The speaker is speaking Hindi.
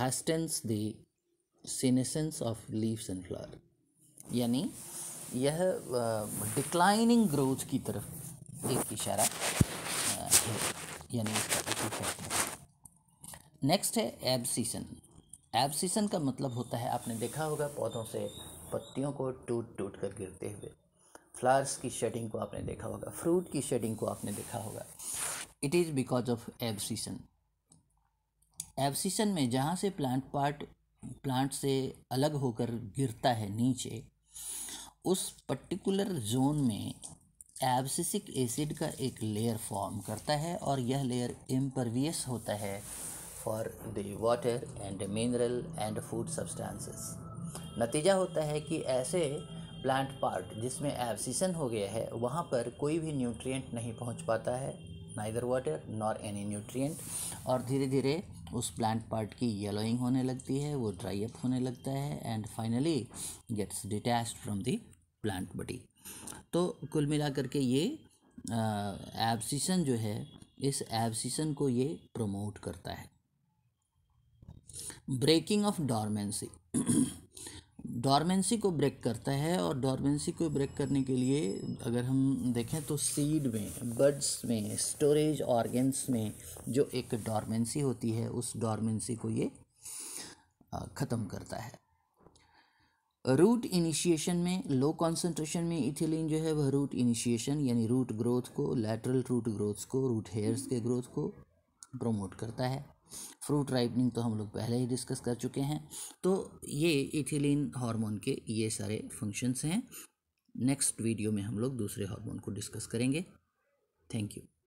hastens the senescence of leaves and flower यानी यह डिक्लाइनिंग ग्रोथ की तरफ एक इशारा है यानी इसका प्रतीक कहते हैं नेक्स्ट है एब्सीसन एब्सीसन का मतलब होता है आपने देखा होगा पौधों से पत्तियों को टूट टूट कर गिरते हुए फ्लावर्स की शेडिंग को आपने देखा होगा फ्रूट की शेडिंग को आपने देखा होगा it is because of abscission abscission में जहाँ से प्लांट पार्ट प्लांट से अलग होकर गिरता है नीचे उस पर्टिकुलर जोन में एब्सिसिक एसिड का एक लेयर फॉर्म करता है और यह लेयर इम्परवियस होता है for the water and mineral and food substances नतीजा होता है कि ऐसे प्लांट पार्ट जिसमें एब्सिसन हो गया है वहाँ पर कोई भी न्यूट्रिएंट नहीं पहुँच पाता है neither water nor any nutrient और धीरे धीरे उस प्लांट पार्ट की येलोइंग होने लगती है वो ड्राई अप होने लगता है and finally gets detach from the plant body तो कुल मिला करके ये एब्सिशन जो है इस एबसीसन को ये प्रमोट करता है ब्रेकिंग ऑफ डॉर्मेंसी डॉर्मेंसी को ब्रेक करता है और डॉर्मेंसी को ब्रेक करने के लिए अगर हम देखें तो सीड में बर्ड्स में स्टोरेज ऑर्गेन्स में जो एक डॉर्मेंसी होती है उस डॉर्मेंसी को ये ख़त्म करता है रूट इनिशिएशन में लो कॉन्सेंट्रेशन में इथिलीन जो है वह रूट इनिशिएशन यानी रूट ग्रोथ को लेटरल रूट ग्रोथ्स को रूट हेयर्स के ग्रोथ को प्रमोट करता है फ्रूट राइपनिंग तो हम लोग पहले ही डिस्कस कर चुके हैं तो ये इथिलीन हार्मोन के ये सारे फंक्शंस हैं नेक्स्ट वीडियो में हम लोग दूसरे हार्मोन को डिस्कस करेंगे थैंक यू